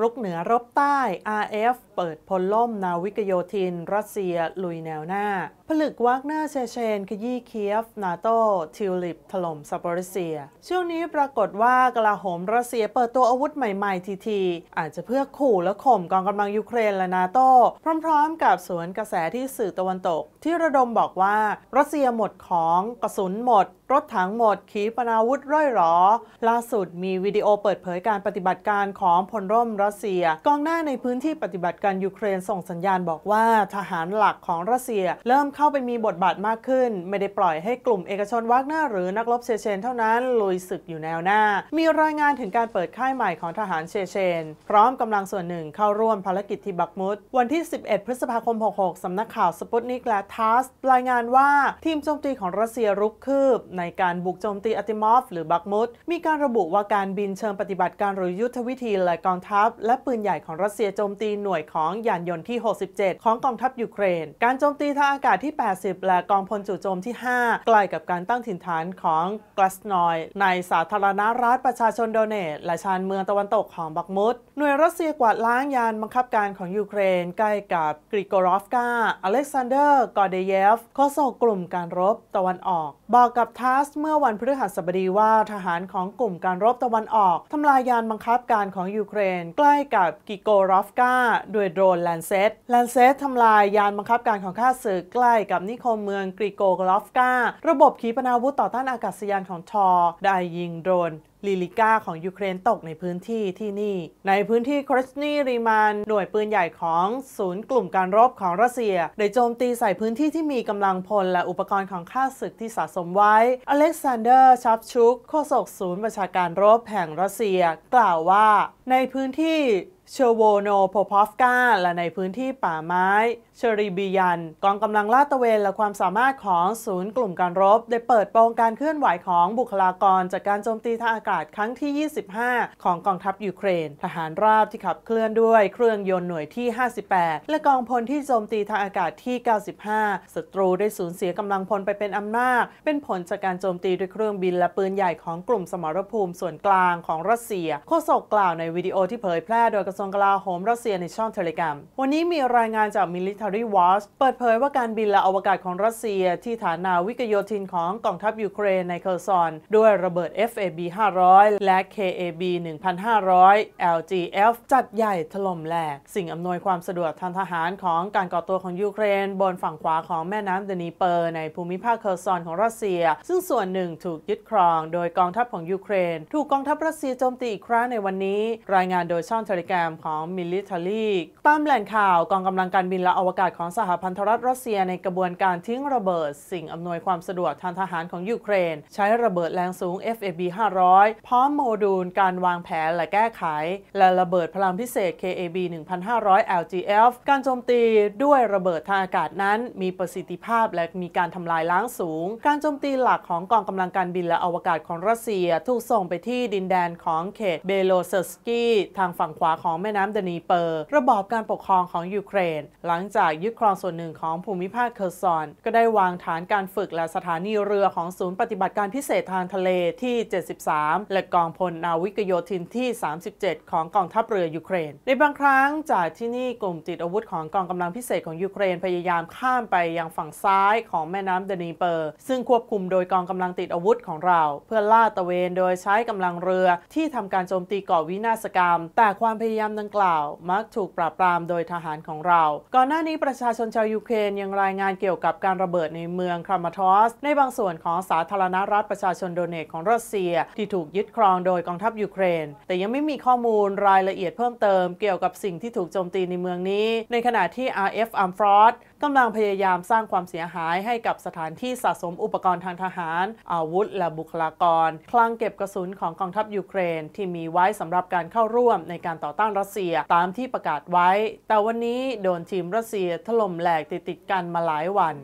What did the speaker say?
รุกเหนือรบใต้ RF เปิดพลล่มนาวิกโยธิน รัสเซีย ลุยแนวหน้าผลึกวากเนอร์เชเชนขยี้เคียฟ นาโต ทิวลิป ถล่มซาบริเซีย ช่วงนี้ปรากฏว่ากลาโหมรัสเซียเปิดตัวอาวุธใหม่ ๆ ทีทีอาจจะเพื่อขู่และข่มกองกำลังยูเครนและนาโต พร้อม ๆ กับสวนกระแสที่สื่อตะวันตก ที่ระดมบอกว่ารัสเซียหมดของ กระสุนหมด รถถังหมด ขีปนาวุธร่อยหรอ ล่าสุดมีวิดีโอเปิดเผยการปฏิบัติการของพลร่มรัสเซียกองหน้าในพื้นที่ปฏิบัติการยูเครนส่งสัญญาณบอกว่า ทหารหลักของรัสเซีย เริ่มเข้าไปมีบทบาทมากขึ้นไม่ได้ปล่อยให้กลุ่มเอกชนวากหน้าหรือนักรบเชเชนเท่านั้นลุยศึกอยู่แนวหน้า มีรายงานถึงการเปิดค่ายใหม่ของทหารเชเชน พร้อมกำลังส่วนหนึ่งเข้าร่วมภารกิจที่บักมุดวันที่ 11 พฤษภาคม66สำนักข่าวสปุตนิกและทัสรายงานว่าทีมโจมตีของรัสเซียรุกคืบในการบุกโจมตีอติมอฟหรือบักมุดมีการระบุว่าการบินเชิงปฏิบัติการหรือยุทธวิธีหลายกองทัพและปืนใหญ่ของรัสเซียโจมตีหน่วยของยานยนต์ที่ 67 ของกองทัพยูเครนการโจมตีทางอากาศที่ที่ 80 และกองพลจู่โจมที่ 5 ใกล้กับการตั้งถิ่นฐานของ กลาสนอย ในสาธารณรัฐประชาชนโดเนต และชานเมืองตะวันตกของบักมุดหน่วยรัสเซียกวาดล้างยานบังคับการของยูเครน ใกล้กับ กริโกรอฟกาอเล็กซานเดอร์กอเดเยฟโฆษกกลุ่มการรบตะวันออก บอกกับทัสเมื่อวันพฤหัสบดีว่าทหารของกลุ่มการรบตะวันออกทำลายยานบังคับการของยูเครน ใกล้กับกิโกรอฟกาด้วยโดรนแลนเซตแลนเซตทำลายยานบังคับการของข้าศึกใกล้กับนิคมเมืองกริโกกลอฟการะบบขีปนาวุธต่อต้านอากาศยานของทอได้ยิงโดรน ลิลิก้าของยูเครนตกในพื้นที่ที่นี่ ในพื้นที่ครสนีริมานหน่วยปืนใหญ่ของศูนย์กลุ่มการรบของรัสเซีย ได้โจมตีใส่พื้นที่ที่มีกำลังพลและอุปกรณ์ของข้าศึกที่สะสมไว้ อเล็กซานเดอร์ ชับชุกโฆษกศูนย์บัญชาการรบแห่งรัสเซีย กล่าวว่าในพื้นที่เชโวโนโพพอฟกา และในพื้นที่ป่าไม้เชริบียัน กองกำลังลาดตระเวน และความสามารถของศูนย์กลุ่มการรบ ได้เปิดโปงการเคลื่อนไหวของบุคลากร จากการโจมตีทางอากาศครั้งที่ 25 ของกองทัพยูเครน ทหารราบที่ขับเคลื่อนด้วย เครื่องยนต์หน่วยที่ 58 และกองพลที่โจมตีทางอากาศที่ 95 ศัตรูได้สูญเสียกำลังพลไปเป็นอำนาจ เป็นผลจากการโจมตีด้วยเครื่องบินและปืนใหญ่ของกลุ่มสมรภูมิส่วนกลางของรัสเซีย โฆษกกล่าวในวิดีโอที่เผยแพร่โดยกระทรวงกลาโหมรัสเซียในช่องเทเลกราฟวันนี้มีรายงานจาก Military Watch เปิดเผยว่าการบินและอวกาศของรัสเซียที่ฐานนาวิกโยธินของกองทัพยูเครนในเคอร์ซอน ด้วยระเบิด FAB 500 และ KAB 1500 LGF จัดใหญ่ถล่มแหลก สิ่งอำนวยความสะดวกทางทหารของการก่อตัวของยูเครน บนฝั่งขวาของแม่น้ำเดนีเปอร์ในภูมิภาคเคอร์ซอนของรัสเซีย ซึ่งส่วนหนึ่งถูกยึดครอง โดยกองทัพของยูเครนถูกกองทัพรัสเซียโจมตีอีกครั้งในวันนี้ รายงานโดยช่องเทเลกรามของ Military ตามแหล่งข่าวกองกำลังการบินและอวกาศของสหพันธรัฐรัสเซียในกระบวนการทิ้งระเบิดสิ่งอำนวยความสะดวกทางทหารของยูเครน ใช้ระเบิดแรงสูง FAB 500 พร้อมโมดูลการวางแผนและแก้ไขและระเบิดพลังพิเศษ KAB 1500 LGF การโจมตีด้วยระเบิดทางอากาศนั้นมีประสิทธิภาพและมีการทำลายล้างสูง การโจมตีหลักของกองกำลังการบินและอวกาศของรัสเซียถูกส่งไปที่ดินแดนของเขตเบโลเซสกี้ทางฝั่งขวาของแม่น้ำดนีเปอร์ ระบอบการปกครองของยูเครน หลังจากยึดครองส่วนหนึ่งของภูมิภาคเคอร์ซอนก็ได้วางฐานการฝึกและสถานีเรือของศูนย์ปฏิบัติการพิเศษทางทะเลที่ 73 และกองพลนาวิกโยธินที่ 37 ของกองทัพเรือ ยูเครนในบางครั้งจากที่นี่กลุ่มติดอาวุธของกองกำลังพิเศษของยูเครนพยายามข้ามไปยังฝั่งซ้ายของแม่น้ำดนีเปอร์ ซึ่งควบคุมโดยกองกำลังติดอาวุธของเรา เพื่อล่าตะเวนโดยใช้กำลังเรือที่ทำการโจมตีเกาะวินาศกรรม แต่ความพยายามมดังกล่าวมักถูกปราบปรามโดยทหารของเรา ก่อนหน้านี้ประชาชนชาวยูเครนยังรายงานเกี่ยวกับการระเบิดในเมืองครามาทอสในบางส่วนของสาธารณรัฐประชาชนโดเนตของรัสเซีย ที่ถูกยึดครองโดยกองทัพยูเครน แต่ยังไม่มีข้อมูลรายละเอียดเพิ่มเติมเกี่ยวกับสิ่งที่ถูกโจมตีในเมืองนี้ ในขณะที่ RF a r m f r o d กำลังพยายามสร้างความเสียหายให้กับสถานที่สะสมอุปกรณ์ทางทหาร อาวุธ และบุคลากร คลังเก็บกระสุนของกองทัพยูเครนที่มีไว้สำหรับการเข้าร่วมในการต่อต้านานรัสเซียตามที่ประกาศไว้ แต่วันนี้โดนทีมรัสเซียถล่มแหลกติดติดกันมาหลายวัน